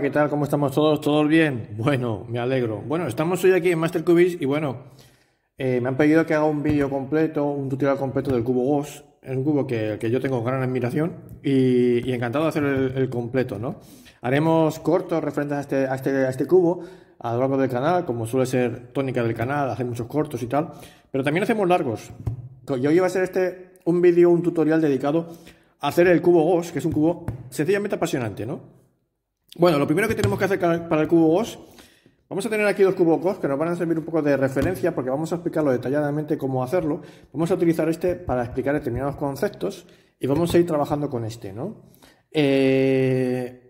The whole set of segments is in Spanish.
¿qué tal? ¿Cómo estamos todos? ¿Todos bien? Bueno, me alegro. Bueno, estamos hoy aquí en Master Cubis y bueno, eh, me han pedido que haga un vídeo completo, un tutorial completo del cubo GOS, Es un cubo que, que yo tengo gran admiración y, encantado de hacer el, completo, ¿no? Haremos cortos referentes a este, a este, a este cubo a lo largo del canal, como suele ser tónica del canal, hacer muchos cortos y tal, pero también hacemos largos. Yo iba a hacer este un vídeo, un tutorial dedicado a hacer el cubo Ghost, que es un cubo sencillamente apasionante, ¿no? Bueno, lo primero que tenemos que hacer para el cubo Bosch, vamos a tener aquí dos cubos cubocos que nos van a servir un poco de referencia porque vamos a explicarlo detalladamente cómo hacerlo. Vamos a utilizar este para explicar determinados conceptos y vamos a ir trabajando con este, ¿no? Eh,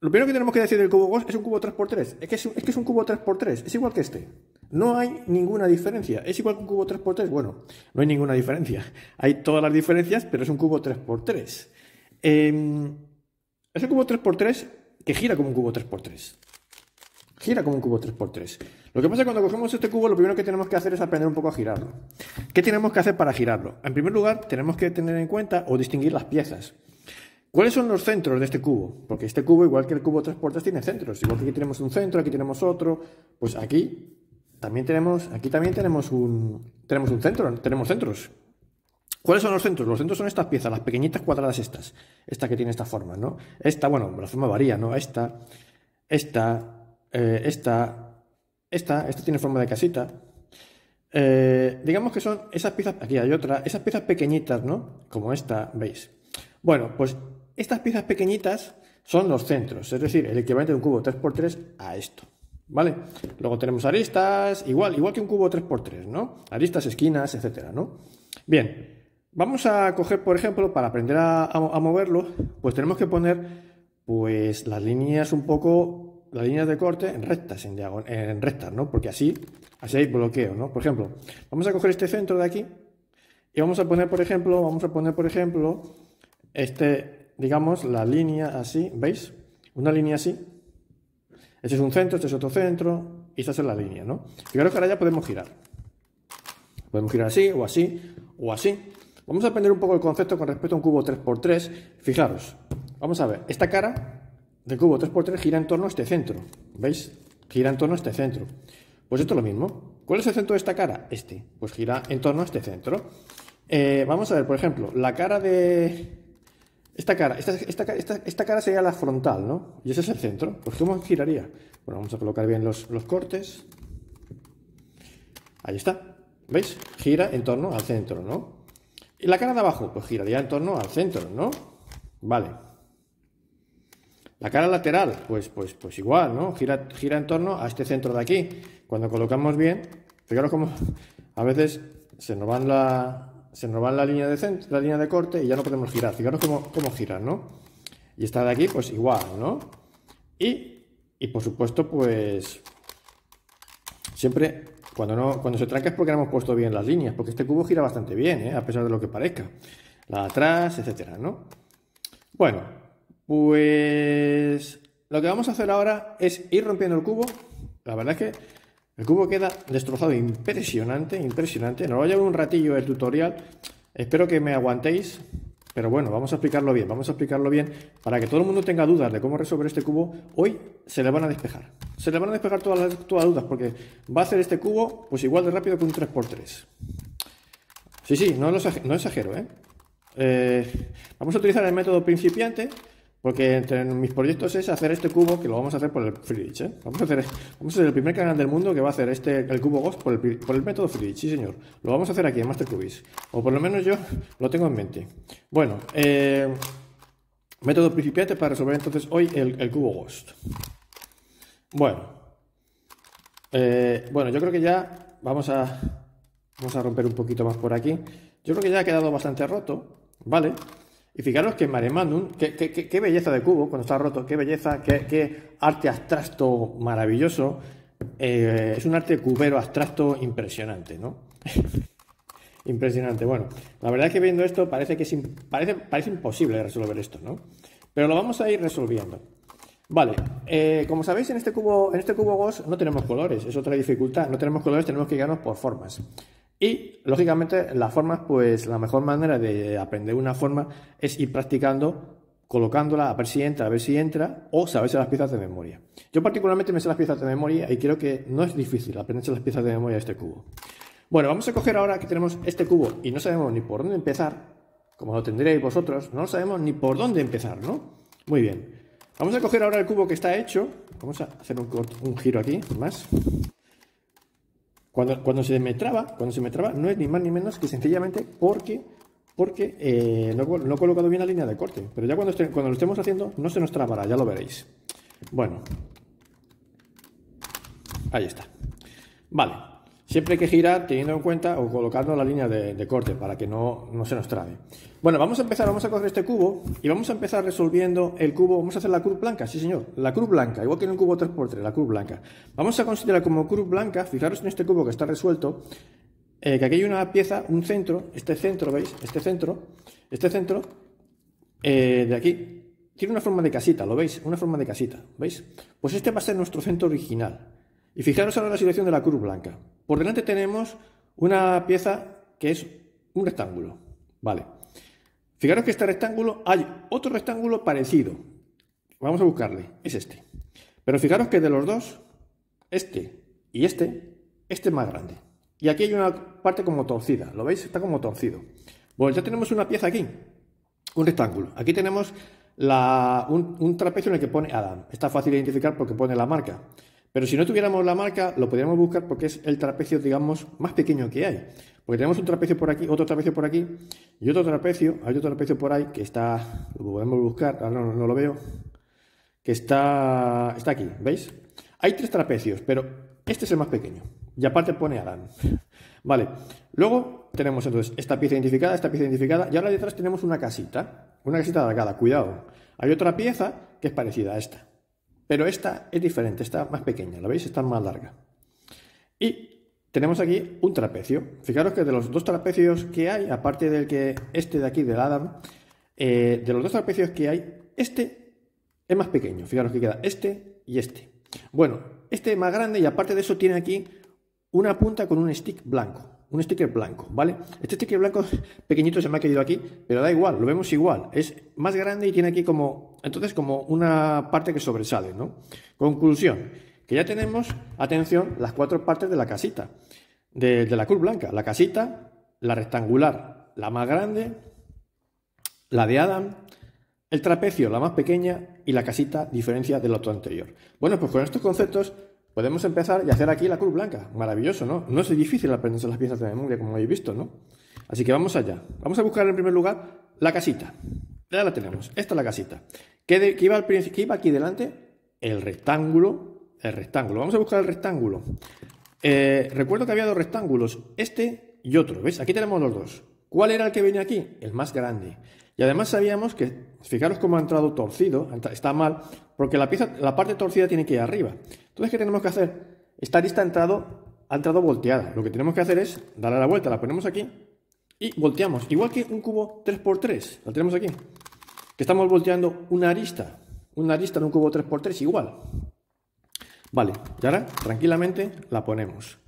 lo primero que tenemos que decir del cubo Bosch es un cubo 3x3. Es que es, un, cubo 3x3, es igual que este. No hay ninguna diferencia. ¿Es igual que un cubo 3x3? Bueno, no hay ninguna diferencia. Hay todas las diferencias, pero es un cubo 3x3. Em, ese es un cubo 3x3 que gira como un cubo 3x3. Gira como un cubo 3x3. Lo que pasa es que cuando cogemos este cubo, lo primero que tenemos que hacer es aprender un poco a girarlo. ¿Qué tenemos que hacer para girarlo? En primer lugar, tenemos que tener en cuenta o distinguir las piezas. ¿Cuáles son los centros de este cubo? Porque este cubo, igual que el cubo 3x3, tiene centros. Igual que aquí tenemos un centro, aquí tenemos otro, pues aquí también tenemos, aquí también tenemos un, tenemos un centro, tenemos centros. ¿Cuáles son los centros? Los centros son estas piezas, las pequeñitas cuadradas estas. Esta que tiene esta forma, ¿no? Esta, bueno, la forma varía, ¿no? Esta, esta, eh, esta, esta, esta tiene forma de casita. Eh, digamos que son esas piezas, aquí hay otra, esas piezas pequeñitas, ¿no? Como esta, ¿veis? Bueno, pues estas piezas pequeñitas son los centros, es decir, el equivalente de un cubo 3x3 a esto. ¿Vale? Luego tenemos aristas, igual, igual que un cubo 3x3, ¿no? Aristas, esquinas, etcétera, ¿no? Bien, Vamos a coger, por ejemplo, para aprender a, moverlo, pues tenemos que poner pues las líneas un poco, las líneas de corte en rectas, en, en rectas, ¿no? Porque así, así hay bloqueo, ¿no? Por ejemplo, vamos a coger este centro de aquí y vamos a poner, por ejemplo, vamos a poner, por ejemplo, este, digamos, la línea así, ¿veis? Una línea así. Este es un centro, este es otro centro, y esta es la línea, ¿no? Fijaros que ahora ya podemos girar. Podemos girar así, o así, o así. Vamos a aprender un poco el concepto con respecto a un cubo 3x3. Fijaros, vamos a ver, esta cara del cubo 3x3 gira en torno a este centro. ¿Veis? Gira en torno a este centro. Pues esto es lo mismo. ¿Cuál es el centro de esta cara? Este. Pues gira en torno a este centro. Eh, vamos a ver, por ejemplo, la cara de... Esta cara, esta, cara sería la frontal, ¿no? Y ese es el centro. Pues ¿cómo giraría? Bueno, vamos a colocar bien los, los cortes. Ahí está. ¿Veis? Gira en torno al centro, ¿no? ¿Y la cara de abajo? Pues giraría en torno al centro, ¿no? Vale. La cara lateral, pues, pues, pues igual, ¿no? Gira, gira en torno a este centro de aquí. Cuando colocamos bien, fijaros cómo a veces se nos van la, se nos van la línea de centro, la línea de corte y ya no podemos girar. Fijaros cómo, cómo ¿no? Y esta de aquí, pues igual, ¿no? Y, y por supuesto, pues siempre cuando, no, cuando se tranca es porque no hemos puesto bien las líneas, porque este cubo gira bastante bien, ¿eh? a pesar de lo que parezca. La atrás, etcétera, ¿no? Bueno, pues lo que vamos a hacer ahora es ir rompiendo el cubo. La verdad es que el cubo queda destrozado, impresionante, impresionante. Nos va a llevar un ratillo el tutorial. Espero que me aguantéis. Pero bueno, vamos a explicarlo bien, vamos a explicarlo bien para que todo el mundo tenga dudas de cómo resolver este cubo. Hoy se le van a despejar. Se le van a despejar todas las, todas dudas porque va a hacer este cubo pues igual de rápido que un 3x3. Sí, sí, no, no exagero, ¿eh? ¿eh? Vamos a utilizar el método principiante porque entre mis proyectos es hacer este cubo, que lo vamos a hacer por el FreeDitch, ¿eh? Vamos a, hacer, ser el primer canal del mundo que va a hacer este, el cubo Ghost por el, método FreeDitch, sí señor. Lo vamos a hacer aquí en Master O por lo menos yo lo tengo en mente. Bueno, eh, método principiante para resolver entonces hoy el, cubo Ghost. Bueno. Eh, bueno, yo creo que ya vamos a, vamos a romper un poquito más por aquí. Yo creo que ya ha quedado bastante roto, ¿vale? vale y fijaros que Maremandum, qué, belleza de cubo cuando está roto, qué belleza, qué, arte abstracto maravilloso. Eh, es un arte cubero abstracto impresionante, ¿no? impresionante. Bueno, la verdad es que viendo esto parece que es, parece, parece imposible resolver esto, ¿no? Pero lo vamos a ir resolviendo. Vale, eh, como sabéis, en este cubo, en este cubo no tenemos colores, es otra dificultad. No tenemos colores, tenemos que guiarnos por formas. Y, lógicamente, las formas, pues la mejor manera de aprender una forma es ir practicando, colocándola a ver si entra, a ver si entra, o saberse las piezas de memoria. Yo particularmente me sé las piezas de memoria y creo que no es difícil aprenderse las piezas de memoria de este cubo. Bueno, vamos a coger ahora que tenemos este cubo y no sabemos ni por dónde empezar, como lo tendréis vosotros, no sabemos ni por dónde empezar, ¿no? Muy bien. Vamos a coger ahora el cubo que está hecho. Vamos a hacer un, un giro aquí, más. Cuando, se me traba, cuando se me traba, no es ni más ni menos que sencillamente porque, porque eh, no, he colocado bien la línea de corte. Pero ya cuando, esté cuando lo estemos haciendo, no se nos trabará, ya lo veréis. Bueno. Ahí está. Vale. Siempre hay que girar teniendo en cuenta o colocando la línea de, corte para que no, se nos trabe. Bueno, vamos a empezar, vamos a coger este cubo y vamos a empezar resolviendo el cubo. Vamos a hacer la cruz blanca, sí señor, la cruz blanca, igual que en un cubo 3x3, la cruz blanca. Vamos a considerar como cruz blanca, fijaros en este cubo que está resuelto, eh, que aquí hay una pieza, un centro, este centro, ¿veis? Este centro, este centro eh, de aquí, tiene una forma de casita, ¿lo veis? Una forma de casita, ¿veis? Pues este va a ser nuestro centro original. Y fijaros ahora en la situación de la cruz blanca. Por delante tenemos una pieza que es un rectángulo. Vale. Fijaros que este rectángulo hay otro rectángulo parecido. Vamos a buscarle. Es este. Pero fijaros que de los dos, este y este, este es más grande. Y aquí hay una parte como torcida. ¿Lo veis? Está como torcido. Bueno, ya tenemos una pieza aquí. Un rectángulo. Aquí tenemos la, un, un trapecio en el que pone Adam. Está fácil de identificar porque pone la marca. Pero si no tuviéramos la marca, lo podríamos buscar porque es el trapecio, digamos, más pequeño que hay. Porque tenemos un trapecio por aquí, otro trapecio por aquí, y otro trapecio, hay otro trapecio por ahí que está, lo podemos buscar, ahora no, lo veo, que está, está aquí, ¿veis? Hay tres trapecios, pero este es el más pequeño. Y aparte pone Adán. Vale, luego tenemos entonces esta pieza identificada, esta pieza identificada, y ahora detrás tenemos una casita, una casita alargada, cuidado. Hay otra pieza que es parecida a esta. Pero esta es diferente, está más pequeña, ¿la veis? Está más larga. Y tenemos aquí un trapecio. Fijaros que de los dos trapecios que hay, aparte del que este de aquí, del Adam, eh, de los dos trapecios que hay, este es más pequeño. Fijaros que queda este y este. Bueno, este es más grande y aparte de eso tiene aquí una punta con un stick blanco un sticker blanco, ¿vale? Este sticker blanco pequeñito se me ha caído aquí, pero da igual, lo vemos igual. Es más grande y tiene aquí como, entonces como una parte que sobresale, ¿no? Conclusión, que ya tenemos, atención, las cuatro partes de la casita, de, de la cruz blanca. La casita, la rectangular, la más grande, la de Adam, el trapecio, la más pequeña, y la casita, diferencia del otro anterior. Bueno, pues con estos conceptos Podemos empezar y hacer aquí la cruz blanca. Maravilloso, ¿no? No es difícil aprenderse las piezas de memoria, como habéis visto, ¿no? Así que vamos allá. Vamos a buscar en primer lugar la casita. Ya la tenemos. Esta es la casita. ¿Qué, iba, aquí delante? El rectángulo. El rectángulo. Vamos a buscar el rectángulo. Eh, recuerdo que había dos rectángulos. Este y otro. ¿Ves? Aquí tenemos los dos. ¿Cuál era el que venía aquí? El más grande. Y además sabíamos que, fijaros cómo ha entrado torcido, está mal, porque la, pieza, la parte torcida tiene que ir arriba. Entonces, ¿qué tenemos que hacer? Esta arista ha entrado, ha entrado volteada. Lo que tenemos que hacer es darle la vuelta, la ponemos aquí y volteamos. Igual que un cubo 3x3, la tenemos aquí. Que estamos volteando una arista, una arista en un cubo 3x3 igual. Vale, y ahora tranquilamente la ponemos.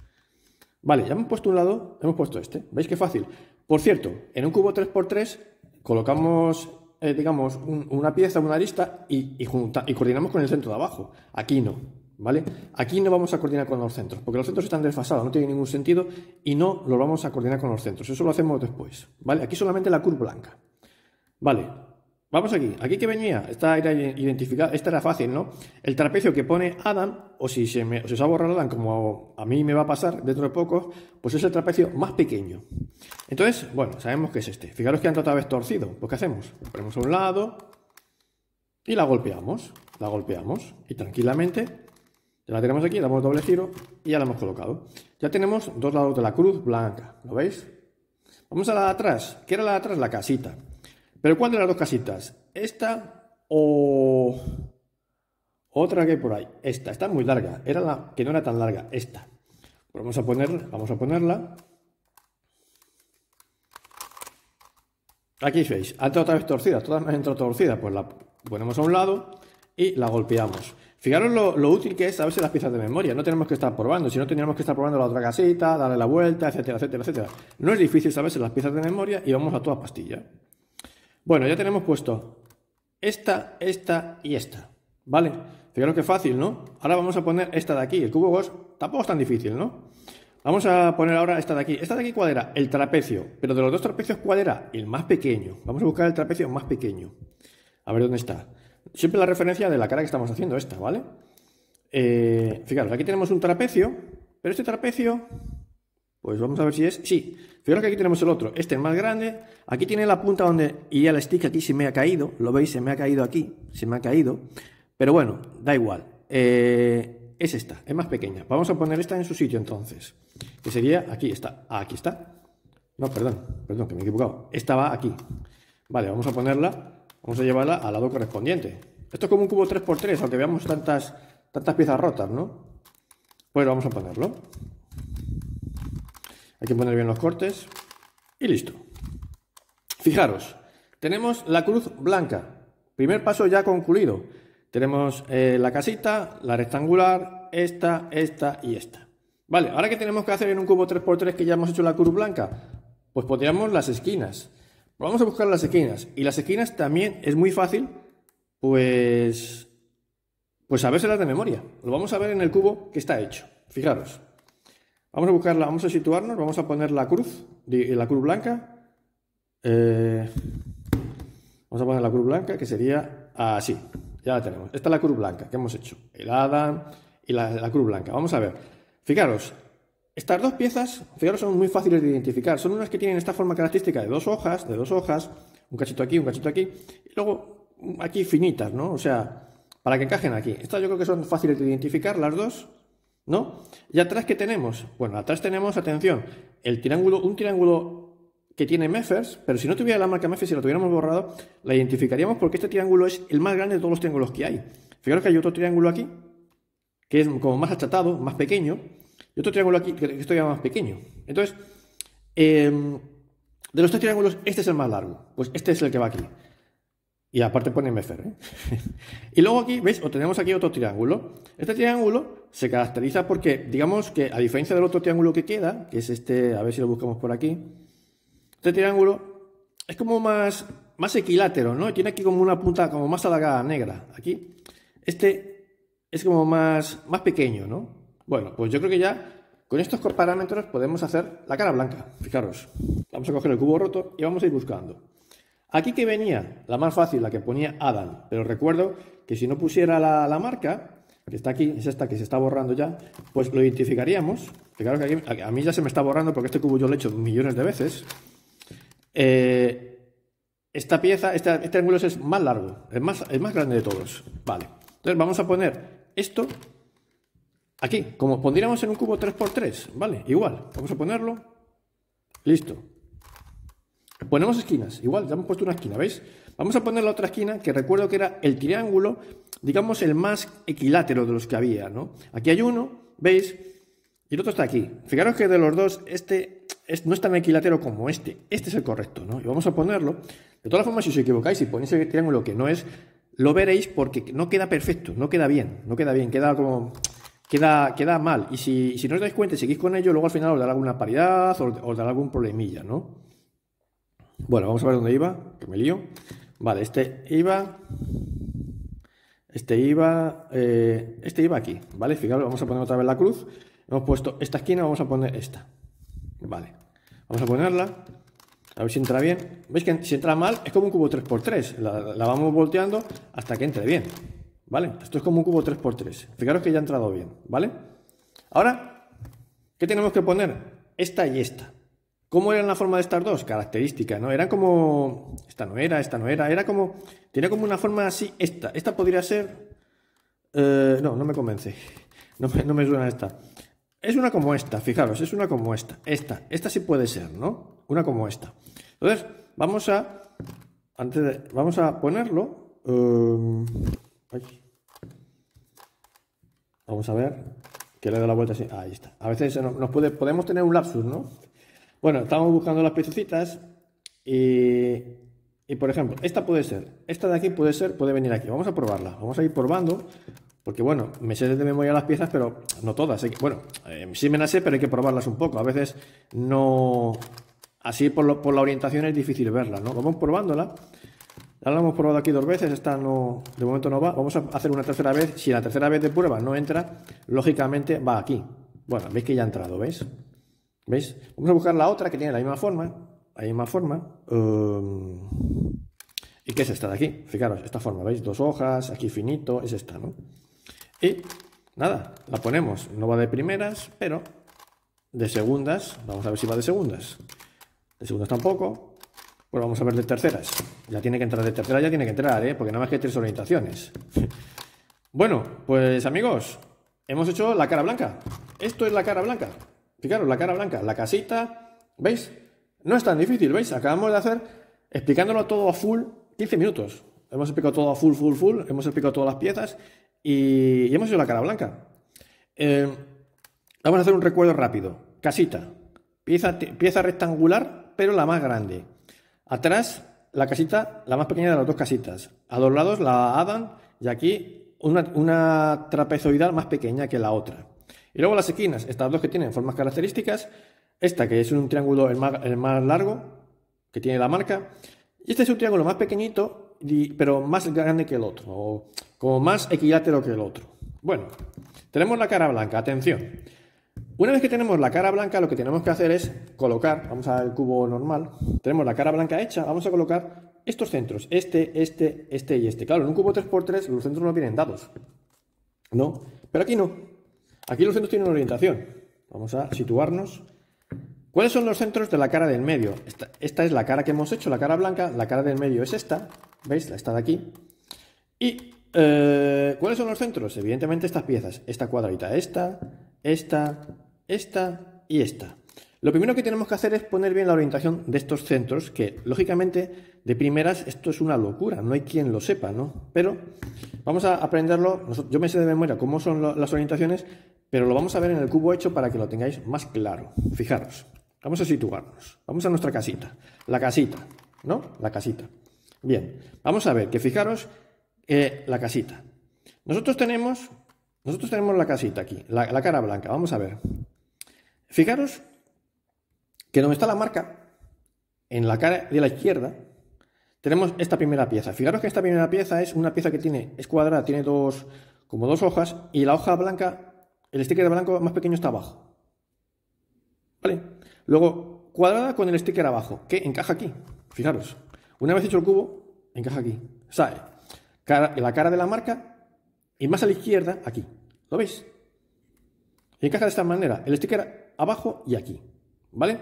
Vale, ya hemos puesto un lado, hemos puesto este. ¿Veis qué fácil? Por cierto, en un cubo 3x3 colocamos, eh, digamos, una pieza, una arista y, junta, y coordinamos con el centro de abajo. Aquí no, ¿vale? Aquí no vamos a coordinar con los centros, porque los centros están desfasados, no tiene ningún sentido y no los vamos a coordinar con los centros. Eso lo hacemos después, ¿vale? Aquí solamente la curva blanca, ¿vale? Vamos aquí, aquí que venía, esta era identificada, esta era fácil, ¿no? El trapecio que pone Adam, o si se, me, ha borrado Adam, como a mí me va a pasar dentro de poco, pues es el trapecio más pequeño. Entonces, bueno, sabemos que es este. Fijaros que han otra vez torcido. Pues ¿qué hacemos? Lo ponemos a un lado y la golpeamos, la golpeamos y tranquilamente ya la tenemos aquí, damos doble giro y ya la hemos colocado. Ya tenemos dos lados de la cruz blanca, ¿lo veis? Vamos a la de atrás. ¿Qué era la de atrás? La casita. Pero ¿cuál de las dos casitas? ¿Esta o otra que hay por ahí? Esta, está muy larga. Era la que no era tan larga, esta. Pues vamos a ponerla, vamos a ponerla. Aquí veis, ha entrado otra vez torcida, todas han entrado torcidas, pues la ponemos a un lado y la golpeamos. Fijaros lo, útil que es saberse las piezas de memoria, no tenemos que estar probando, si no tendríamos que estar probando la otra casita, darle la vuelta, etcétera, etcétera, etcétera. No es difícil saberse las piezas de memoria y vamos a todas pastilla. Bueno, ya tenemos puesto esta, esta y esta. ¿Vale? Fijaros que fácil, ¿no? Ahora vamos a poner esta de aquí. El cubo gos tampoco es tan difícil, ¿no? Vamos a poner ahora esta de aquí. ¿Esta de aquí cuál era? El trapecio. Pero de los dos trapecios, ¿cuál era? El más pequeño. Vamos a buscar el trapecio más pequeño. A ver dónde está. Siempre la referencia de la cara que estamos haciendo esta, ¿vale? Eh, fijaros, aquí tenemos un trapecio, pero este trapecio pues vamos a ver si es. Sí, fíjate que aquí tenemos el otro. Este es más grande. Aquí tiene la punta donde iría la stick aquí se me ha caído. Lo veis, se me ha caído aquí. Se me ha caído. Pero bueno, da igual. Eh, es esta, es más pequeña. Vamos a poner esta en su sitio entonces. Que sería, aquí está. Ah, aquí está. No, perdón, perdón, que me he equivocado. Esta va aquí. Vale, vamos a ponerla. Vamos a llevarla al lado correspondiente. Esto es como un cubo 3x3, aunque veamos tantas, tantas piezas rotas, ¿no? Pues vamos a ponerlo. Hay que poner bien los cortes y listo. Fijaros, tenemos la cruz blanca. Primer paso ya concluido. Tenemos eh, la casita, la rectangular, esta, esta y esta. Vale, ahora que tenemos que hacer en un cubo 3x3 que ya hemos hecho la cruz blanca, pues pondríamos las esquinas. Vamos a buscar las esquinas. Y las esquinas también es muy fácil, pues, pues sabérselas de memoria. Lo vamos a ver en el cubo que está hecho. Fijaros. Vamos a buscarla, vamos a situarnos, vamos a poner la cruz, la cruz blanca. Eh, vamos a poner la cruz blanca, que sería así. Ya la tenemos. Esta es la cruz blanca que hemos hecho. El Adam y la, la cruz blanca. Vamos a ver. Fijaros, estas dos piezas, fijaros, son muy fáciles de identificar. Son unas que tienen esta forma característica de dos hojas, de dos hojas, un cachito aquí, un cachito aquí, y luego aquí finitas, ¿no? O sea, para que encajen aquí. Estas yo creo que son fáciles de identificar, las dos. ¿no? ¿Y atrás qué tenemos? Bueno, atrás tenemos, atención, el triángulo, un triángulo que tiene Mefers, pero si no tuviera la marca Mefers y la tuviéramos borrado, la identificaríamos porque este triángulo es el más grande de todos los triángulos que hay. Fijaros que hay otro triángulo aquí, que es como más achatado, más pequeño, y otro triángulo aquí, que es todavía más pequeño. Entonces, em, de los tres triángulos, este es el más largo, pues este es el que va aquí. Y aparte pone MFR. ¿eh? y luego aquí, ¿veis? O tenemos aquí otro triángulo. Este triángulo se caracteriza porque, digamos que a diferencia del otro triángulo que queda, que es este, a ver si lo buscamos por aquí, este triángulo es como más, más equilátero, ¿no? Tiene aquí como una punta como más alargada negra. Aquí, este es como más, más pequeño, ¿no? Bueno, pues yo creo que ya con estos parámetros podemos hacer la cara blanca. Fijaros, vamos a coger el cubo roto y vamos a ir buscando. Aquí que venía, la más fácil, la que ponía Adam, pero recuerdo que si no pusiera la, marca, que está aquí, es esta que se está borrando ya, pues lo identificaríamos. Que claro que aquí, a mí ya se me está borrando porque este cubo yo lo he hecho millones de veces. Eh, esta pieza, este, ángulo es más largo, es más, es más grande de todos. Vale, entonces vamos a poner esto aquí, como pondríamos en un cubo 3x3, ¿vale? Igual, vamos a ponerlo, listo. Ponemos esquinas, igual, ya hemos puesto una esquina, ¿veis? Vamos a poner la otra esquina, que recuerdo que era el triángulo, digamos, el más equilátero de los que había, ¿no? Aquí hay uno, ¿veis? Y el otro está aquí. Fijaros que de los dos, este no es tan equilátero como este. Este es el correcto, ¿no? Y vamos a ponerlo. De todas formas, si os equivocáis y ponéis el triángulo que no es, lo veréis porque no queda perfecto, no queda bien, no queda bien, queda como... Queda, queda mal. Y si, si no os dais cuenta y seguís con ello, luego al final os dará alguna paridad o os dará algún problemilla, ¿no? Bueno, vamos a ver dónde iba, que me lío. Vale, este iba. Este iba. Eh, este iba aquí, ¿vale? Fijaros, vamos a poner otra vez la cruz. Hemos puesto esta esquina, vamos a poner esta. Vale. Vamos a ponerla. A ver si entra bien. ¿Veis que si entra mal es como un cubo 3x3? La, la vamos volteando hasta que entre bien. ¿Vale? Esto es como un cubo 3x3. Fijaros que ya ha entrado bien, ¿vale? Ahora, ¿qué tenemos que poner? Esta y esta. ¿Cómo era la forma de estas dos? Características, ¿no? Eran como. Esta no era, esta no era. Era como. Tiene como una forma así, esta. Esta podría ser. Eh, no, no me convence. No me, no me suena esta. Es una como esta, fijaros, es una como esta. Esta. Esta sí puede ser, ¿no? Una como esta. Entonces, vamos a. Antes de, vamos a ponerlo. Eh, vamos a ver. Que le doy la vuelta así. Ahí está. A veces nos puede, podemos tener un lapsus, ¿no? Bueno, estamos buscando las piezas y, por ejemplo, esta puede ser, esta de aquí puede ser, puede venir aquí. Vamos a probarla, vamos a ir probando, porque bueno, me sé de memoria las piezas, pero no todas. bueno, eh, sí me las sé, pero hay que probarlas un poco. A veces no, así por, lo, por la orientación es difícil verlas, ¿no? Vamos probándola. Ya la hemos probado aquí dos veces, esta no, de momento no va. Vamos a hacer una tercera vez. Si la tercera vez de prueba no entra, lógicamente va aquí. Bueno, veis que ya ha entrado, ¿veis? ¿Veis? Vamos a buscar la otra que tiene la misma forma, la misma forma. Em, ¿Y qué es esta de aquí? Fijaros, esta forma, ¿veis? Dos hojas, aquí finito, es esta, ¿no? Y nada, la ponemos. No va de primeras, pero de segundas. Vamos a ver si va de segundas. De segundas tampoco. Pues vamos a ver de terceras. Ya tiene que entrar de tercera ya tiene que entrar, ¿eh? Porque nada más que tres orientaciones. bueno, pues amigos, hemos hecho la cara blanca. Esto es la cara blanca. Fijaros, la cara blanca, la casita, ¿veis? No es tan difícil, ¿veis? Acabamos de hacer explicándolo todo a full 15 minutos. Hemos explicado todo a full, full, full, hemos explicado todas las piezas y, hemos hecho la cara blanca. Eh, vamos a hacer un recuerdo rápido. Casita, pieza, pieza rectangular, pero la más grande. Atrás, la casita, la más pequeña de las dos casitas. A dos lados la Adam y aquí una trapezoidal más pequeña que la otra. Y luego las esquinas, estas dos que tienen formas características, esta que es un triángulo el más, largo, que tiene la marca, y este es un triángulo más pequeñito, pero más grande que el otro, o como más equilátero que el otro. Bueno, tenemos la cara blanca, atención. Una vez que tenemos la cara blanca, lo que tenemos que hacer es colocar, vamos al cubo normal, tenemos la cara blanca hecha, vamos a colocar estos centros, este, este, este y este. Claro, en un cubo 3x3 los centros no vienen dados, ¿no? Pero aquí no, Aquí los centros tienen una orientación. Vamos a situarnos. ¿Cuáles son los centros de la cara del medio? Esta, es la cara que hemos hecho, la cara blanca. La cara del medio es esta. ¿Veis? Esta de aquí. ¿Y eh, cuáles son los centros? Evidentemente estas piezas. Esta cuadradita, esta, esta, esta y esta. Lo primero que tenemos que hacer es poner bien la orientación de estos centros, que lógicamente de primeras esto es una locura, no hay quien lo sepa, ¿no? Pero vamos a aprenderlo, yo me sé de memoria cómo son las orientaciones, pero lo vamos a ver en el cubo hecho para que lo tengáis más claro. Fijaros, vamos a situarnos, vamos a nuestra casita, la casita, ¿no? La casita. Bien, vamos a ver, que fijaros eh, la casita. Nosotros tenemos, nosotros tenemos la casita aquí, la cara blanca, vamos a ver. Fijaros que donde está la marca, en la cara de la izquierda, tenemos esta primera pieza. Fijaros que esta primera pieza es una pieza que tiene, es cuadrada, tiene dos, como dos hojas, y la hoja blanca, el sticker blanco más pequeño está abajo. ¿Vale? Luego, cuadrada con el sticker abajo, que encaja aquí. Fijaros, una vez hecho el cubo, encaja aquí. Sale cara, la cara de la marca y más a la izquierda, aquí. ¿Lo veis? encaja de esta manera, el sticker abajo y aquí. ¿Vale?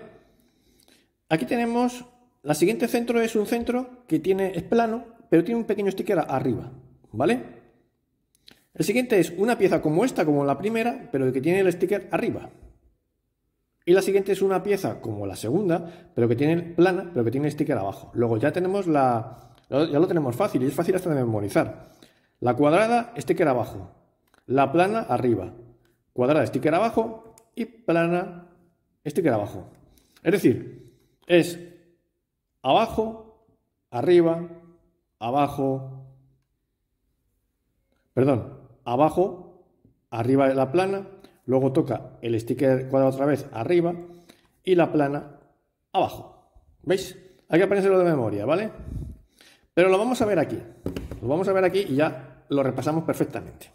Aquí tenemos, la siguiente centro es un centro que tiene, es plano, pero tiene un pequeño sticker arriba, ¿vale? El siguiente es una pieza como esta, como la primera, pero que tiene el sticker arriba. Y la siguiente es una pieza como la segunda, pero que tiene plana, pero que tiene el sticker abajo. Luego ya tenemos la, ya lo tenemos fácil y es fácil hasta de memorizar. La cuadrada, sticker abajo. La plana, arriba. Cuadrada, sticker abajo. Y plana, sticker abajo. Es decir, es abajo, arriba, abajo, perdón, abajo, arriba de la plana, luego toca el sticker cuadrado otra vez arriba y la plana abajo. ¿Veis? Hay que aprenderlo de memoria, ¿vale? Pero lo vamos a ver aquí. Lo vamos a ver aquí y ya lo repasamos perfectamente.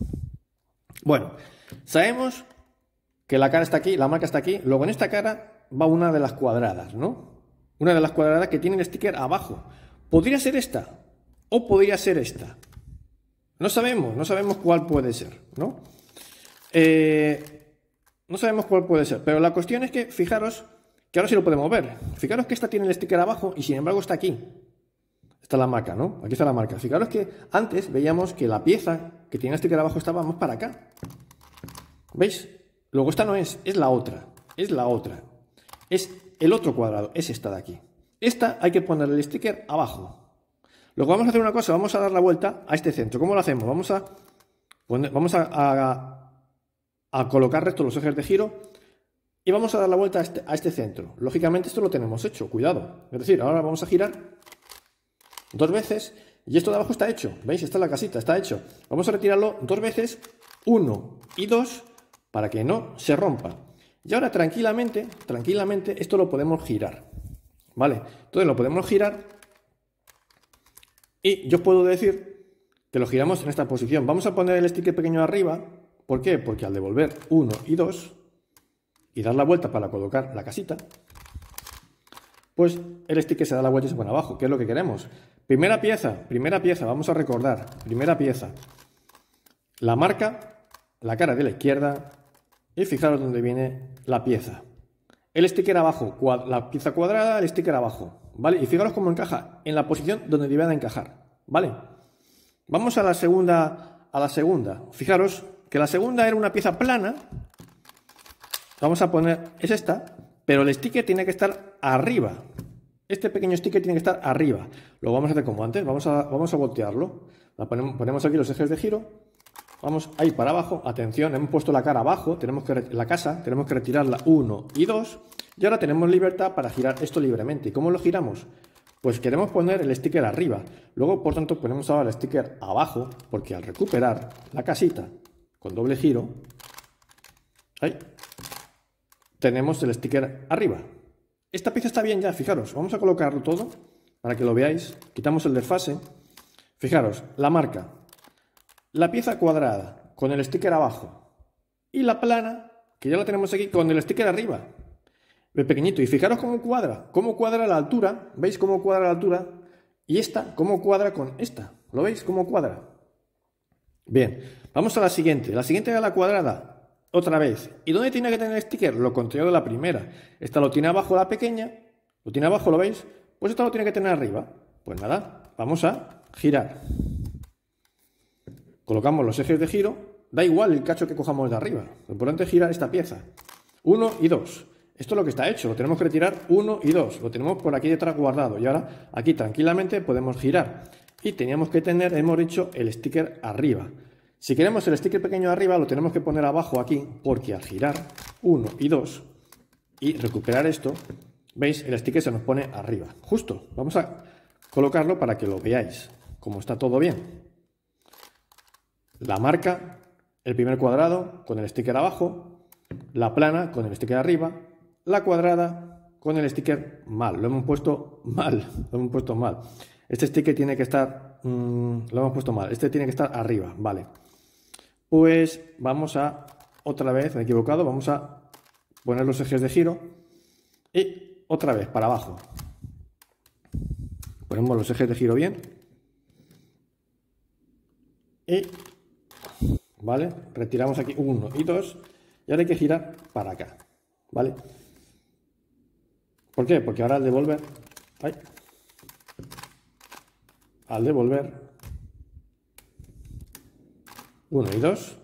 Bueno, sabemos que la cara está aquí, la marca está aquí, luego en esta cara va una de las cuadradas, ¿no? una de las cuadradas que tiene el sticker abajo. Podría ser esta o podría ser esta. No sabemos, no sabemos cuál puede ser, ¿no? Eh, no sabemos cuál puede ser, pero la cuestión es que fijaros que ahora sí lo podemos ver. Fijaros que esta tiene el sticker abajo y sin embargo está aquí. Está la marca, ¿no? Aquí está la marca. Fijaros que antes veíamos que la pieza que tiene el sticker abajo estaba más para acá. ¿Veis? Luego esta no es, es la otra. Es la otra. Es el otro cuadrado es esta de aquí. Esta hay que poner el sticker abajo. Lo que vamos a hacer una cosa, vamos a dar la vuelta a este centro. ¿Cómo lo hacemos? Vamos a, vamos a, a, colocar recto los ejes de giro y vamos a dar la vuelta a este, a este, centro. Lógicamente esto lo tenemos hecho, cuidado. Es decir, ahora vamos a girar dos veces y esto de abajo está hecho. ¿Veis? está la casita, está hecho. Vamos a retirarlo dos veces, uno y dos, para que no se rompa. Y ahora tranquilamente, tranquilamente, esto lo podemos girar. ¿Vale? Entonces lo podemos girar y yo puedo decir que lo giramos en esta posición. Vamos a poner el sticker pequeño arriba. ¿Por qué? Porque al devolver 1 y 2 y dar la vuelta para colocar la casita, pues el sticker se da la vuelta y se pone abajo, que es lo que queremos. Primera pieza, primera pieza, vamos a recordar, primera pieza. La marca, la cara de la izquierda, y fijaros dónde viene la pieza. El sticker abajo, la pieza cuadrada, el sticker abajo, ¿vale? Y fijaros cómo encaja, en la posición donde debe encajar, ¿vale? Vamos a la segunda, a la segunda. Fijaros que la segunda era una pieza plana. Vamos a poner, es esta, pero el sticker tiene que estar arriba. Este pequeño sticker tiene que estar arriba. Lo vamos a hacer como antes, vamos a, vamos a voltearlo. ponemos aquí los ejes de giro Vamos ahí para abajo, atención, hemos puesto la cara abajo, tenemos que la casa, tenemos que retirarla 1 y 2 y ahora tenemos libertad para girar esto libremente. ¿Y cómo lo giramos? Pues queremos poner el sticker arriba, luego por tanto ponemos ahora el sticker abajo porque al recuperar la casita con doble giro, ahí, tenemos el sticker arriba. Esta pieza está bien ya, fijaros, vamos a colocarlo todo para que lo veáis, quitamos el desfase, fijaros, la marca, la pieza cuadrada con el sticker abajo y la plana, que ya la tenemos aquí, con el sticker arriba, el pequeñito. Y fijaros cómo cuadra, cómo cuadra la altura, ¿veis cómo cuadra la altura? Y esta, cómo cuadra con esta, ¿lo veis? ¿Cómo cuadra? Bien, vamos a la siguiente. La siguiente era la cuadrada, otra vez. ¿Y dónde tiene que tener el sticker? Lo contrario de la primera. Esta lo tiene abajo la pequeña, lo tiene abajo, ¿lo veis? Pues esta lo tiene que tener arriba. Pues nada, vamos a girar colocamos los ejes de giro, da igual el cacho que cojamos de arriba, lo importante es girar esta pieza, 1 y 2. Esto es lo que está hecho, lo tenemos que retirar 1 y 2, lo tenemos por aquí detrás guardado y ahora aquí tranquilamente podemos girar. Y teníamos que tener, hemos dicho, el sticker arriba. Si queremos el sticker pequeño arriba, lo tenemos que poner abajo aquí, porque al girar 1 y 2 y recuperar esto, veis, el sticker se nos pone arriba. Justo, vamos a colocarlo para que lo veáis, como está todo bien la marca, el primer cuadrado con el sticker abajo, la plana con el sticker arriba, la cuadrada con el sticker mal. Lo hemos puesto mal, lo hemos puesto mal. Este sticker tiene que estar, mm, lo hemos puesto mal, este tiene que estar arriba, vale. Pues vamos a, otra vez, me he equivocado, vamos a poner los ejes de giro y otra vez para abajo. Ponemos los ejes de giro bien. Y ¿vale? Retiramos aquí uno y dos y ahora hay que girar para acá, ¿vale? ¿Por qué? Porque ahora al devolver, al devolver 1 y 2,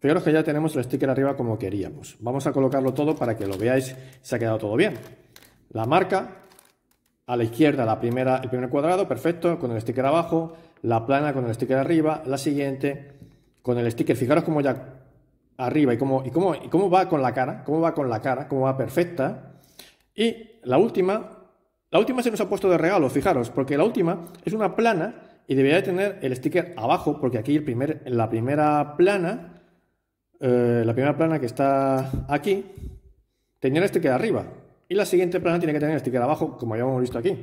fijaros que ya tenemos el sticker arriba como queríamos. Vamos a colocarlo todo para que lo veáis se ha quedado todo bien. La marca a la izquierda la primera, el primer cuadrado, perfecto, con el sticker abajo, la plana con el sticker arriba, la siguiente, con el sticker, fijaros cómo ya arriba y cómo, cómo, cómo va con la cara, cómo va con la cara, cómo va perfecta. Y la última, la última se nos ha puesto de regalo, fijaros, porque la última es una plana y debería tener el sticker abajo, porque aquí el primer, la primera plana, eh, la primera plana que está aquí, tenía el sticker arriba. Y la siguiente plana tiene que tener el sticker abajo, como ya hemos visto aquí.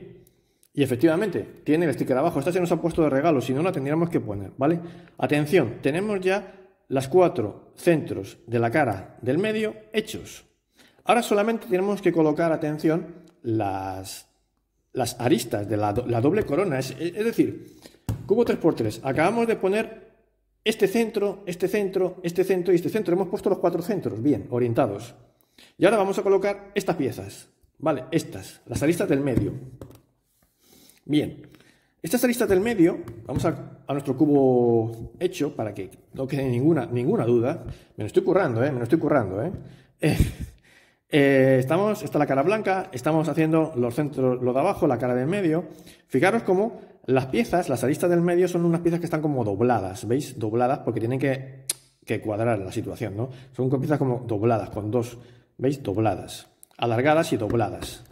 Y efectivamente, tiene el sticker abajo. Esta se nos ha puesto de regalo, si no la tendríamos que poner, ¿vale? Atención, tenemos ya las cuatro centros de la cara del medio hechos. Ahora solamente tenemos que colocar, atención, las, las aristas de la, doble corona. Es, es, decir, cubo 3x3. Acabamos de poner este centro, este centro, este centro y este centro. Hemos puesto los cuatro centros, bien, orientados. Y ahora vamos a colocar estas piezas, ¿vale? Estas, las aristas del medio. Bien, estas aristas del medio. Vamos a, nuestro cubo hecho para que no quede ninguna, ninguna duda. Me lo estoy currando, ¿eh? Me lo estoy currando, ¿eh? Eh, ¿eh? estamos, está la cara blanca, estamos haciendo los centros, lo de abajo, la cara del medio. Fijaros cómo las piezas, las aristas del medio son unas piezas que están como dobladas, ¿veis? Dobladas porque tienen que, que cuadrar la situación, ¿no? Son piezas como dobladas, con dos, ¿veis? Dobladas. Alargadas y dobladas.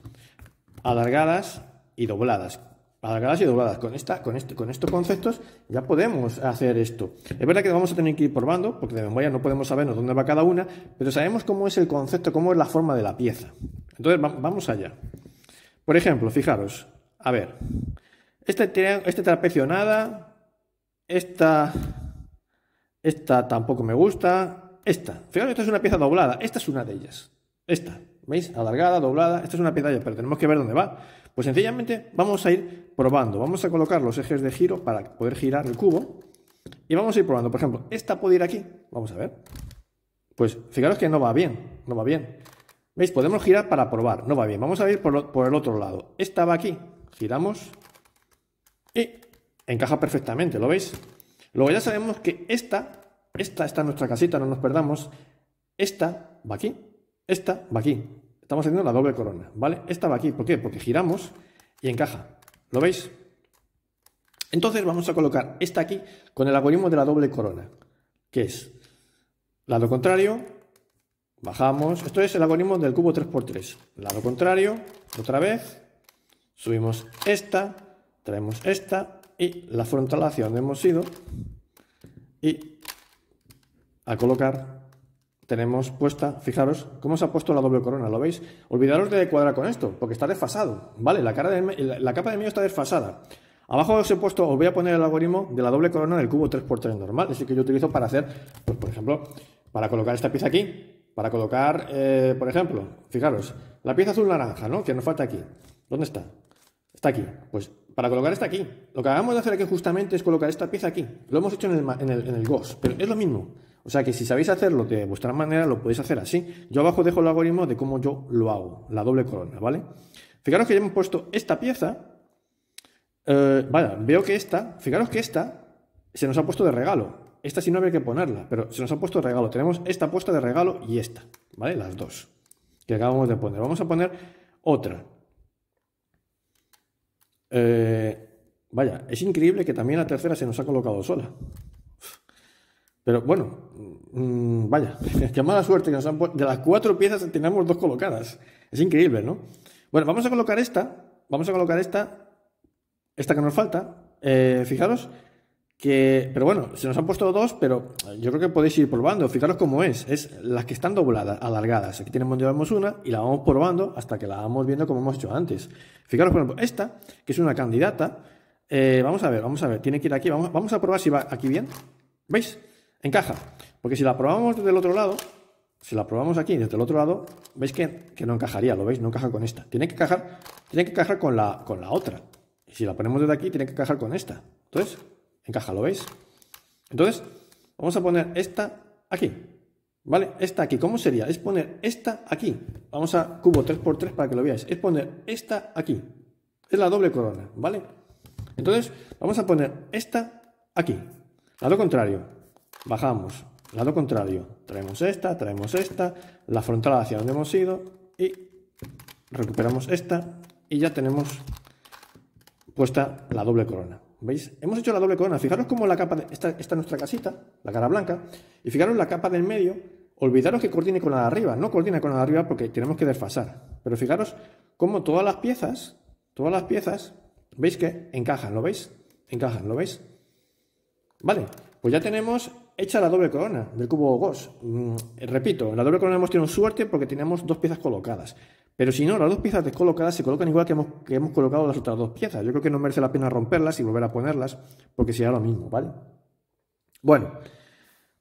Alargadas y dobladas Alargadas y dobladas. Con, esta, con, este, con estos conceptos ya podemos hacer esto. Es verdad que vamos a tener que ir por bando, porque de memoria no podemos sabernos dónde va cada una, pero sabemos cómo es el concepto, cómo es la forma de la pieza. Entonces, vamos allá. Por ejemplo, fijaros, a ver, esta, este, este trapecionada, esta, esta tampoco me gusta, esta. Fijaros, esta es una pieza doblada, esta es una de ellas, esta. ¿Veis? Alargada, doblada, esta es una pieza, pero tenemos que ver dónde va. Pues sencillamente vamos a ir probando. Vamos a colocar los ejes de giro para poder girar el cubo. Y vamos a ir probando. Por ejemplo, esta puede ir aquí. Vamos a ver. Pues fijaros que no va bien. No va bien. ¿Veis? Podemos girar para probar. No va bien. Vamos a ir por, el otro lado. Esta va aquí. Giramos. Y encaja perfectamente. ¿Lo veis? Luego ya sabemos que esta, esta está nuestra casita, no nos perdamos. Esta va aquí, esta va aquí. Estamos haciendo la doble corona, ¿vale? Esta va aquí, ¿por qué? Porque giramos y encaja. ¿Lo veis? Entonces vamos a colocar esta aquí con el algoritmo de la doble corona, que es lado contrario, bajamos, esto es el algoritmo del cubo 3x3, lado contrario, otra vez, subimos esta, traemos esta y la frontal hacia donde hemos ido y a colocar tenemos puesta, fijaros, cómo se ha puesto la doble corona, ¿lo veis? Olvidaros de cuadrar con esto, porque está desfasado, ¿vale? La, cara de, la, capa de medio está desfasada. Abajo os he puesto, os voy a poner el algoritmo de la doble corona del cubo 3x3 normal, es el que yo utilizo para hacer, pues, por ejemplo, para colocar esta pieza aquí, para colocar, eh, por ejemplo, fijaros, la pieza azul naranja, ¿no? Que nos falta aquí. ¿Dónde está? Está aquí. Pues para colocar esta aquí. Lo que acabamos de hacer aquí justamente es colocar esta pieza aquí. Lo hemos hecho en el, en el, en el GOS, pero es lo mismo. O sea que si sabéis hacerlo de vuestra manera, lo podéis hacer así. Yo abajo dejo el algoritmo de cómo yo lo hago, la doble corona, ¿vale? Fijaros que ya hemos puesto esta pieza. Eh, vaya, veo que esta, fijaros que esta se nos ha puesto de regalo. Esta sí no había que ponerla, pero se nos ha puesto de regalo. Tenemos esta puesta de regalo y esta, ¿vale? Las dos que acabamos de poner. Vamos a poner otra. Eh, vaya, es increíble que también la tercera se nos ha colocado sola. Pero bueno, mm, vaya, qué mala suerte que nos han puesto. De las cuatro piezas tenemos dos colocadas. Es increíble, ¿no? Bueno, vamos a colocar esta. Vamos a colocar esta. Esta que nos falta. Eh, fijaros que. Pero bueno, se nos han puesto dos, pero yo creo que podéis ir probando. Fijaros cómo es. Es las que están dobladas, alargadas. Aquí tenemos, llevamos una y la vamos probando hasta que la vamos viendo como hemos hecho antes. Fijaros, por ejemplo, esta, que es una candidata. Eh, vamos a ver, vamos a ver. Tiene que ir aquí. Vamos, vamos a probar si va aquí bien. ¿Veis? encaja. Porque si la probamos desde el otro lado, si la probamos aquí desde el otro lado, veis que, no encajaría, lo veis, no encaja con esta. Tiene que encajar, tiene que con, la, con la otra. Y si la ponemos desde aquí, tiene que encajar con esta. Entonces, encaja, ¿lo veis? Entonces, vamos a poner esta aquí. ¿Vale? Esta aquí, ¿cómo sería? Es poner esta aquí. Vamos a cubo 3x3 para que lo veáis. Es poner esta aquí. Es la doble corona, ¿vale? Entonces, vamos a poner esta aquí. A lo contrario, bajamos, lado contrario, traemos esta, traemos esta, la frontal hacia donde hemos ido y recuperamos esta y ya tenemos puesta la doble corona. ¿Veis? Hemos hecho la doble corona. Fijaros cómo la capa... De... Esta, es nuestra casita, la cara blanca. Y fijaros la capa del medio. Olvidaros que coordine con la de arriba. No coordina con la de arriba porque tenemos que desfasar. Pero fijaros cómo todas las piezas, todas las piezas, ¿veis que encajan? ¿Lo veis? Encajan, ¿lo veis? Vale, pues ya tenemos hecha la doble corona del cubo GOS. Mm, repito, la doble corona hemos tenido suerte porque tenemos dos piezas colocadas. Pero si no, las dos piezas descolocadas se colocan igual que hemos, que hemos colocado las otras dos piezas. Yo creo que no merece la pena romperlas y volver a ponerlas porque será lo mismo, ¿vale? Bueno,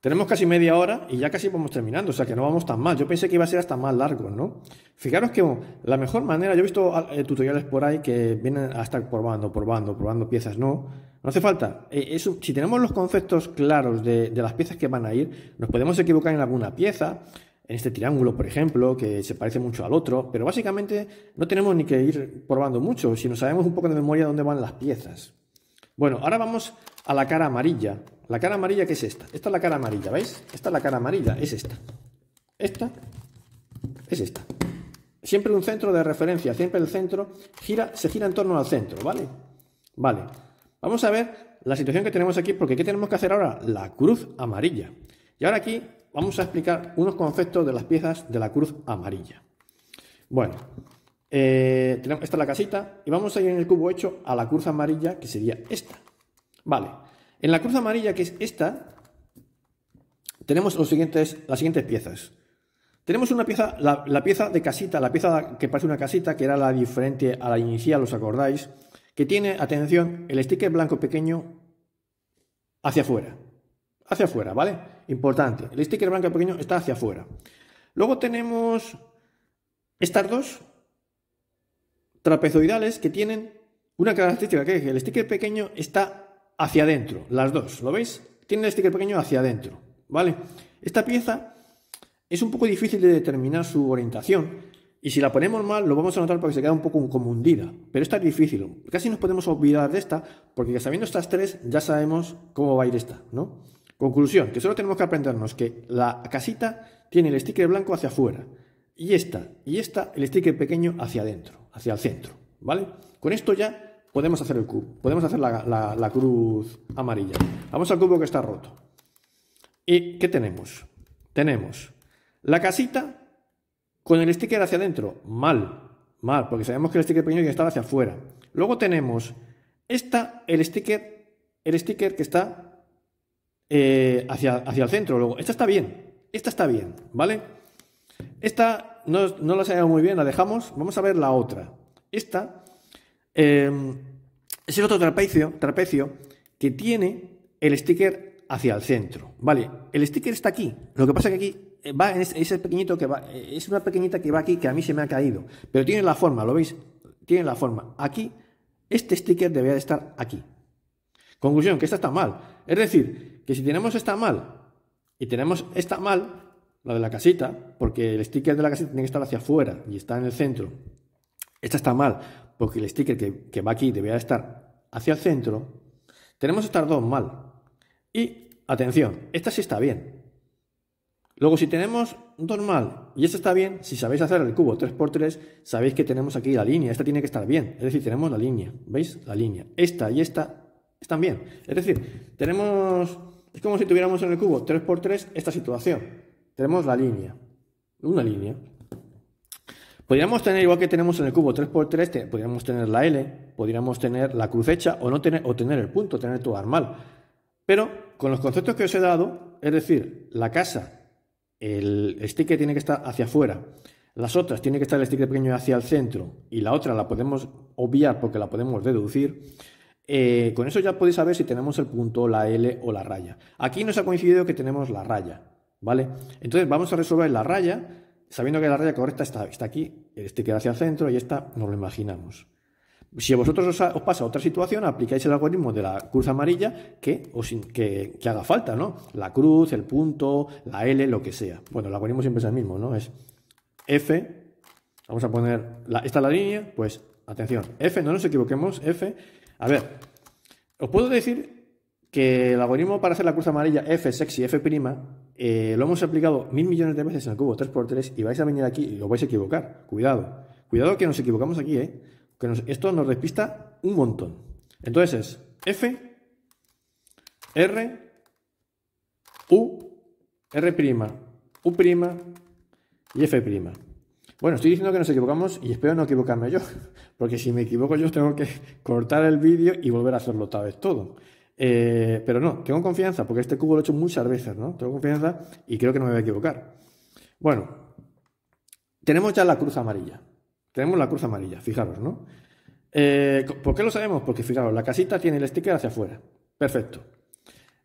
tenemos casi media hora y ya casi vamos terminando, o sea que no vamos tan mal. Yo pensé que iba a ser hasta más largo, ¿no? Fijaros que la mejor manera, yo he visto eh, tutoriales por ahí que vienen a estar probando, probando, probando piezas, ¿no? No hace falta. Eh, eso, si tenemos los conceptos claros de, las piezas que van a ir, nos podemos equivocar en alguna pieza, en este triángulo, por ejemplo, que se parece mucho al otro, pero básicamente no tenemos ni que ir probando mucho, si no sabemos un poco de memoria dónde van las piezas. Bueno, ahora vamos a la cara amarilla. La cara amarilla que es esta. Esta es la cara amarilla, ¿veis? Esta es la cara amarilla, es esta. Esta es esta. Siempre un centro de referencia, siempre el centro gira, se gira en torno al centro, ¿vale? Vale. Vamos a ver la situación que tenemos aquí, porque ¿qué tenemos que hacer ahora? La cruz amarilla. Y ahora aquí vamos a explicar unos conceptos de las piezas de la cruz amarilla. Bueno, eh, esta es la casita y vamos a ir en el cubo hecho a la cruz amarilla, que sería esta. Vale, en la cruz amarilla, que es esta, tenemos los siguientes, las siguientes piezas. Tenemos una pieza, la, la pieza de casita, la pieza que parece una casita, que era la diferente a la inicial, ¿os acordáis? que tiene, atención, el sticker blanco pequeño hacia afuera. Hacia afuera, ¿vale? Importante. El sticker blanco pequeño está hacia afuera. Luego tenemos estas dos trapezoidales que tienen una característica que es que el sticker pequeño está hacia adentro, las dos, ¿lo veis? Tiene el sticker pequeño hacia adentro, ¿vale? Esta pieza es un poco difícil de determinar su orientación, y si la ponemos mal, lo vamos a notar porque se queda un poco como hundida. Pero esta es difícil. Casi nos podemos olvidar de esta, porque sabiendo estas tres, ya sabemos cómo va a ir esta, ¿no? Conclusión, que solo tenemos que aprendernos que la casita tiene el sticker blanco hacia afuera. Y esta, y esta, el sticker pequeño hacia adentro, hacia el centro, ¿vale? Con esto ya podemos hacer el cubo, podemos hacer la cruz amarilla. Vamos al cubo que está roto. ¿Y qué tenemos? Tenemos la casita con el sticker hacia adentro, mal, mal, porque sabemos que el sticker pequeño tiene que estar hacia afuera. Luego tenemos esta, el sticker, el sticker que está eh, hacia, hacia el centro. Luego, esta está bien, esta está bien, ¿vale? Esta no, no la sabemos muy bien, la dejamos. Vamos a ver la otra. Esta em, es el otro trapecio, trapecio que tiene el sticker hacia el centro. Vale, el sticker está aquí. Lo que pasa es que aquí eh, va ese, pequeñito que va, eh, es una pequeñita que va aquí que a mí se me ha caído, pero tiene la forma, ¿lo veis? Tiene la forma. Aquí, este sticker debería de estar aquí. Conclusión, que esta está mal. Es decir, que si tenemos esta mal y tenemos esta mal, la de la casita, porque el sticker de la casita tiene que estar hacia afuera y está en el centro. Esta está mal, porque el sticker que, que va aquí debería estar hacia el centro. Tenemos estas dos mal. Y, atención, esta sí está bien. Luego, si tenemos normal, y esto está bien, si sabéis hacer el cubo 3x3, sabéis que tenemos aquí la línea, esta tiene que estar bien, es decir, tenemos la línea, ¿veis? La línea, esta y esta están bien, es decir, tenemos, es como si tuviéramos en el cubo 3x3 esta situación, tenemos la línea, una línea. Podríamos tener, igual que tenemos en el cubo 3x3, podríamos tener la L, podríamos tener la cruz hecha o, no tener, o tener el punto, tener todo armal. Pero con los conceptos que os he dado, es decir, la casa el sticker tiene que estar hacia afuera. Las otras tiene que estar el sticker pequeño hacia el centro y la otra la podemos obviar porque la podemos deducir. Eh, con eso ya podéis saber si tenemos el punto, la L o la raya. Aquí nos ha coincidido que tenemos la raya, ¿vale? Entonces vamos a resolver la raya, sabiendo que la raya correcta está, está aquí, el sticker hacia el centro y esta nos lo imaginamos. Si a vosotros os, pasa otra situación, aplicáis el algoritmo de la cruz amarilla que, os, que, haga falta, ¿no? La cruz, el punto, la L, lo que sea. Bueno, el algoritmo siempre es el mismo, ¿no? Es F, vamos a poner, la, esta es la línea, pues atención, F, no nos equivoquemos, F. A ver, os puedo decir que el algoritmo para hacer la cruz amarilla F sexy, F prima, eh, lo hemos aplicado mil millones de veces en el cubo 3x3 y vais a venir aquí y lo vais a equivocar. Cuidado, cuidado que nos equivocamos aquí, ¿eh? esto nos despista un montón. Entonces F, R, U, R', U', y F'. Bueno, estoy diciendo que nos equivocamos y espero no equivocarme yo, porque si me equivoco yo tengo que cortar el vídeo y volver a hacerlo otra vez todo. Eh, pero no, tengo confianza, porque este cubo lo he hecho muchas veces, ¿no? Tengo confianza y creo que no me voy a equivocar. Bueno, tenemos ya la cruz amarilla. Tenemos la cruz amarilla, fijaros, ¿no? Eh, ¿Por qué lo sabemos? Porque fijaros, la casita tiene el sticker hacia afuera. Perfecto.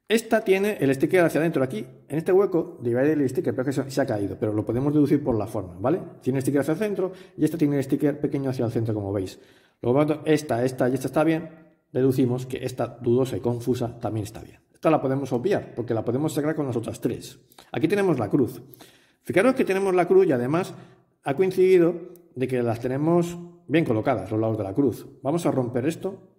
Esta tiene el sticker hacia adentro. Aquí, en este hueco, debería el sticker, pero que se ha caído, pero lo podemos deducir por la forma, ¿vale? Tiene el sticker hacia el centro y esta tiene el sticker pequeño hacia el centro, como veis. Luego, esta, esta y esta está bien. Deducimos que esta dudosa y confusa también está bien. Esta la podemos obviar, porque la podemos sacar con las otras tres. Aquí tenemos la cruz. Fijaros que tenemos la cruz y además ha coincidido de que las tenemos bien colocadas, los lados de la cruz. Vamos a romper esto.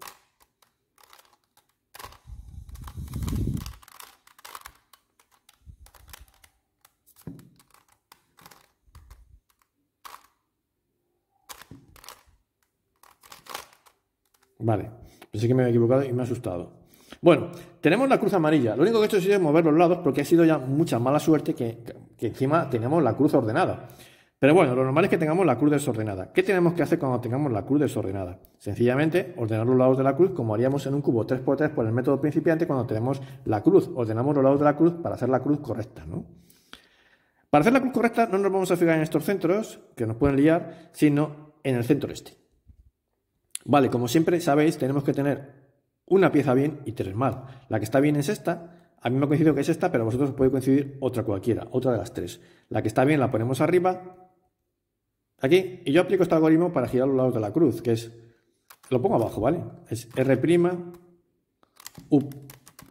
Vale, pensé que me había equivocado y me ha asustado. Bueno, tenemos la cruz amarilla. Lo único que he hecho es mover los lados porque ha sido ya mucha mala suerte que, que encima tenemos la cruz ordenada. Pero bueno, lo normal es que tengamos la cruz desordenada. ¿Qué tenemos que hacer cuando tengamos la cruz desordenada? Sencillamente, ordenar los lados de la cruz como haríamos en un cubo 3x3 por el método principiante cuando tenemos la cruz. Ordenamos los lados de la cruz para hacer la cruz correcta, Para hacer la cruz correcta no nos vamos a fijar en estos centros, que nos pueden liar, sino en el centro este. Vale, como siempre sabéis, tenemos que tener una pieza bien y tres mal. La que está bien es esta, a mí me ha coincidido que es esta, pero vosotros os puede coincidir otra cualquiera, otra de las tres. La que está bien la ponemos arriba Aquí, y yo aplico este algoritmo para girar los lados de la cruz, que es, lo pongo abajo, ¿vale? Es R', U',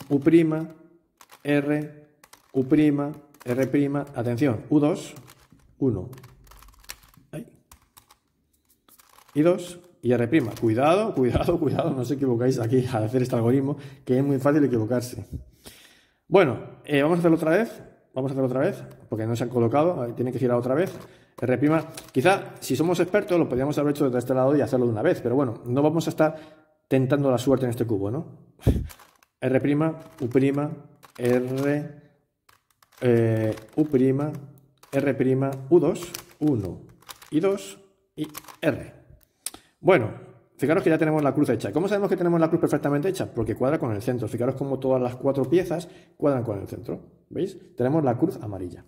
U', R, U', R', atención, U2, 1, y 2, y R'. Cuidado, cuidado, cuidado, no os equivocáis aquí al hacer este algoritmo, que es muy fácil equivocarse. Bueno, eh, vamos a hacerlo otra vez. Vamos a hacerlo otra vez, porque no se han colocado, tienen que girar otra vez. R' quizá si somos expertos lo podríamos haber hecho de este lado y hacerlo de una vez, pero bueno, no vamos a estar tentando la suerte en este cubo, ¿no? R', U', R, eh, U', R', U2, 1 y 2 y R. Bueno, fijaros que ya tenemos la cruz hecha. ¿Cómo sabemos que tenemos la cruz perfectamente hecha? Porque cuadra con el centro. Fijaros cómo todas las cuatro piezas cuadran con el centro. ¿Veis? Tenemos la cruz amarilla.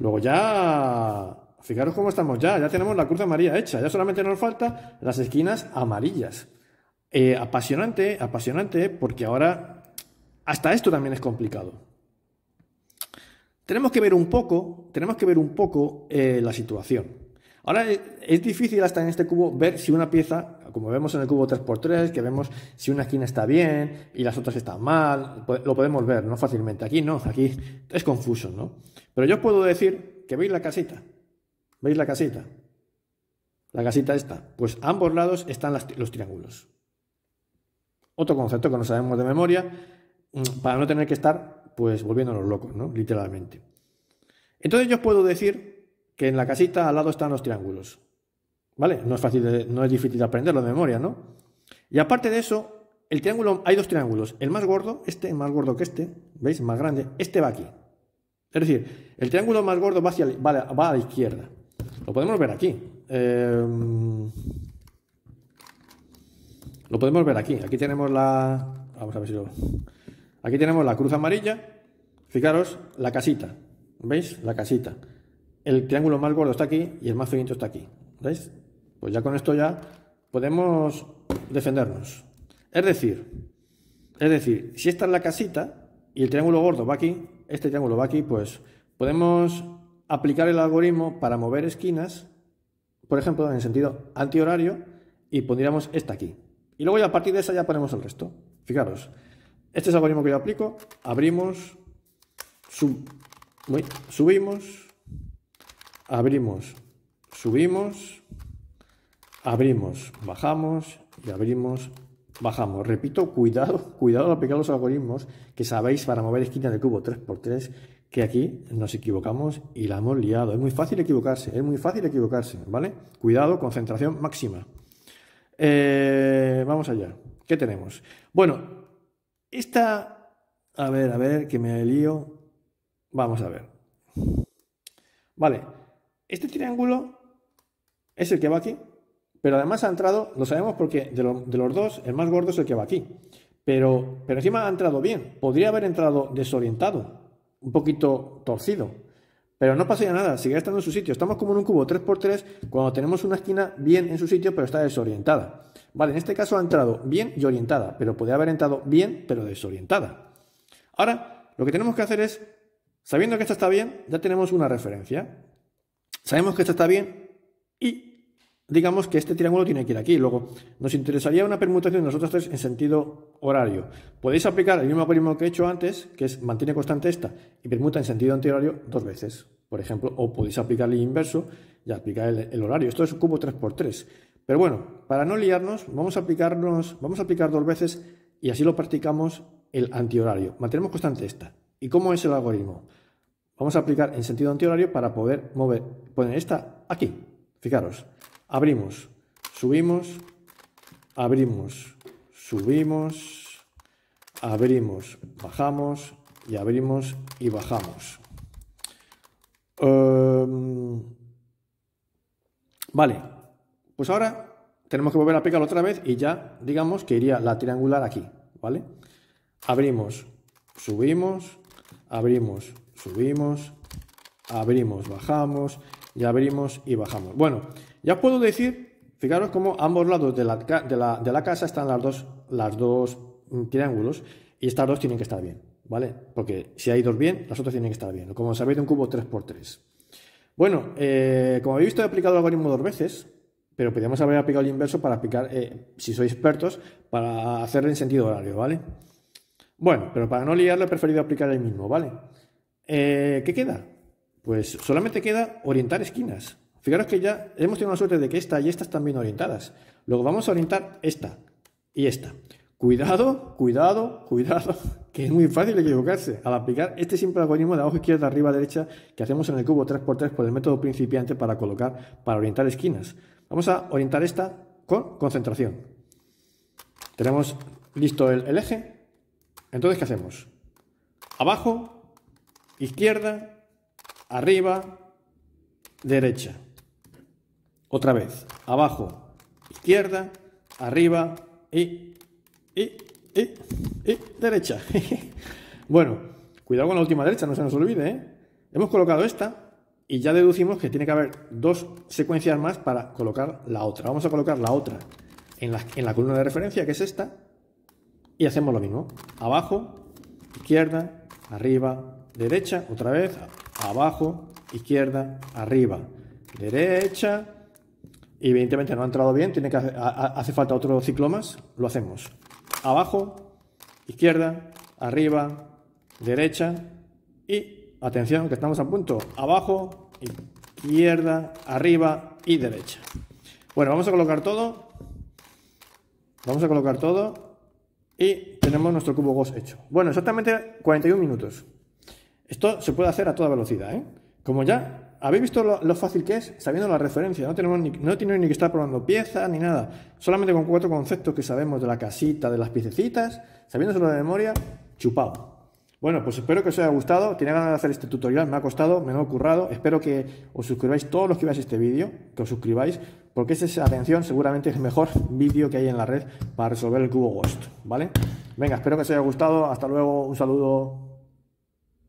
Luego ya Fijaros cómo estamos ya, ya tenemos la Cruz Amarilla hecha, ya solamente nos faltan las esquinas amarillas. Eh, apasionante, apasionante, porque ahora hasta esto también es complicado. Tenemos que ver un poco, tenemos que ver un poco eh, la situación. Ahora eh, es difícil hasta en este cubo ver si una pieza, como vemos en el cubo 3x3, que vemos si una esquina está bien y las otras están mal, lo podemos ver, ¿no? Fácilmente. Aquí no, aquí es confuso, ¿no? Pero yo puedo decir que veis la casita, ¿Veis la casita? La casita esta. Pues ambos lados están los triángulos. Otro concepto que no sabemos de memoria mm, para no tener que estar pues volviéndonos locos, ¿no? Literalmente. Entonces yo puedo decir que en la casita al lado están los triángulos. ¿Vale? No es, fácil no es difícil de aprenderlo de memoria, ¿no? Y aparte de eso, el triángulo, hay dos triángulos. El más gordo, este más gordo que este, ¿veis? Más grande, este va aquí. Es decir, el triángulo más gordo va, hacia, va, a la izquierda. Lo podemos ver aquí. Em, lo podemos ver aquí. Aquí tenemos la... Vamos a ver si lo... Aquí tenemos la cruz amarilla. Fijaros, la casita. ¿Veis? La casita. El triángulo más gordo está aquí y el más finito está aquí. ¿Veis? Pues ya con esto ya podemos defendernos. Es decir, es decir, si esta es la casita y el triángulo gordo va aquí, este triángulo va aquí, pues podemos aplicar el algoritmo para mover esquinas, por ejemplo, en sentido antihorario, y pondríamos esta aquí. Y luego a partir de esa ya ponemos el resto. Fijaros, este es el algoritmo que yo aplico, abrimos, subimos, abrimos, subimos, abrimos, bajamos y abrimos, bajamos. Repito, cuidado, cuidado al aplicar los algoritmos que sabéis para mover esquinas de cubo 3x3 que aquí nos equivocamos y la hemos liado. Es muy fácil equivocarse, es muy fácil equivocarse, ¿vale? Cuidado, concentración máxima. Eh, vamos allá. ¿Qué tenemos? Bueno, esta... A ver, a ver, que me lío. Vamos a ver. Vale, este triángulo es el que va aquí, pero además ha entrado, lo sabemos porque de, de los dos, el más gordo es el que va aquí. Pero, pero encima ha entrado bien, podría haber entrado desorientado, un poquito torcido. Pero no ya nada, sigue estando en su sitio. Estamos como en un cubo 3x3 cuando tenemos una esquina bien en su sitio, pero está desorientada. Vale, en este caso ha entrado bien y orientada, pero podría haber entrado bien, pero desorientada. Ahora, lo que tenemos que hacer es, sabiendo que esta está bien, ya tenemos una referencia. Sabemos que esta está bien y digamos que este triángulo tiene que ir aquí. Luego, nos interesaría una permutación de nosotros tres en sentido horario. Podéis aplicar el mismo algoritmo que he hecho antes, que es mantiene constante esta y permuta en sentido antihorario dos veces, por ejemplo, o podéis aplicar el inverso y aplicar el, horario. Esto es cubo 3x3. Pero bueno, para no liarnos, vamos a, aplicarnos, vamos a aplicar dos veces y así lo practicamos el antihorario. Mantenemos constante esta. ¿Y cómo es el algoritmo? Vamos a aplicar en sentido antihorario para poder mover, poner esta aquí. Fijaros. Abrimos, subimos, abrimos, subimos, abrimos, bajamos y abrimos y bajamos. Em, vale, pues ahora tenemos que volver a pegarlo otra vez y ya digamos que iría la triangular aquí, ¿vale? Abrimos, subimos, abrimos, subimos, abrimos, bajamos y abrimos y bajamos. Bueno, ya puedo decir, fijaros cómo ambos lados de la, casa están las dos, las dos mm, triángulos y estas dos tienen que estar bien, ¿vale? Porque si hay dos bien, las otras tienen que estar bien. Como sabéis, de un cubo 3x3. Bueno, eh, como habéis visto, he aplicado el algoritmo dos veces, pero podríamos haber aplicado el inverso para aplicar, eh, si sois expertos, para hacerlo en sentido horario, ¿vale? Bueno, pero para no liarlo he preferido aplicar el mismo, ¿vale? Eh, ¿Qué queda? Pues solamente queda orientar esquinas. Fijaros que ya hemos tenido la suerte de que esta y esta están bien orientadas. Luego vamos a orientar esta y esta. Cuidado, cuidado, cuidado, que es muy fácil equivocarse al aplicar este simple algoritmo de abajo izquierda, arriba, derecha que hacemos en el cubo 3x3 por el método principiante para colocar, para orientar esquinas. Vamos a orientar esta con concentración. Tenemos listo el eje. Entonces, ¿qué hacemos? Abajo, izquierda, arriba, derecha. Otra vez, abajo, izquierda, arriba y, y, derecha. bueno, cuidado con la última derecha, no se nos olvide. ¿eh? Hemos colocado esta y ya deducimos que tiene que haber dos secuencias más para colocar la otra. Vamos a colocar la otra en la, en la columna de referencia, que es esta, y hacemos lo mismo. Abajo, izquierda, arriba, derecha, otra vez, abajo, izquierda, arriba, derecha, evidentemente no ha entrado bien, tiene que, hace falta otro ciclo más, lo hacemos. Abajo, izquierda, arriba, derecha y, atención, que estamos a punto, abajo, izquierda, arriba y derecha. Bueno, vamos a colocar todo, vamos a colocar todo y tenemos nuestro cubo GOS hecho. Bueno, exactamente 41 minutos. Esto se puede hacer a toda velocidad, ¿eh? Como ya ¿habéis visto lo, fácil que es? Sabiendo la referencia, no tenemos ni, no ni que estar probando piezas ni nada. Solamente con cuatro conceptos que sabemos de la casita, de las piececitas, sabiéndoselo de memoria, chupado. Bueno, pues espero que os haya gustado. tiene ganas de hacer este tutorial, me ha costado, me lo he currado. Espero que os suscribáis todos los que veáis este vídeo, que os suscribáis, porque esa es, atención, seguramente es el mejor vídeo que hay en la red para resolver el cubo Ghost, ¿vale? Venga, espero que os haya gustado. Hasta luego, un saludo.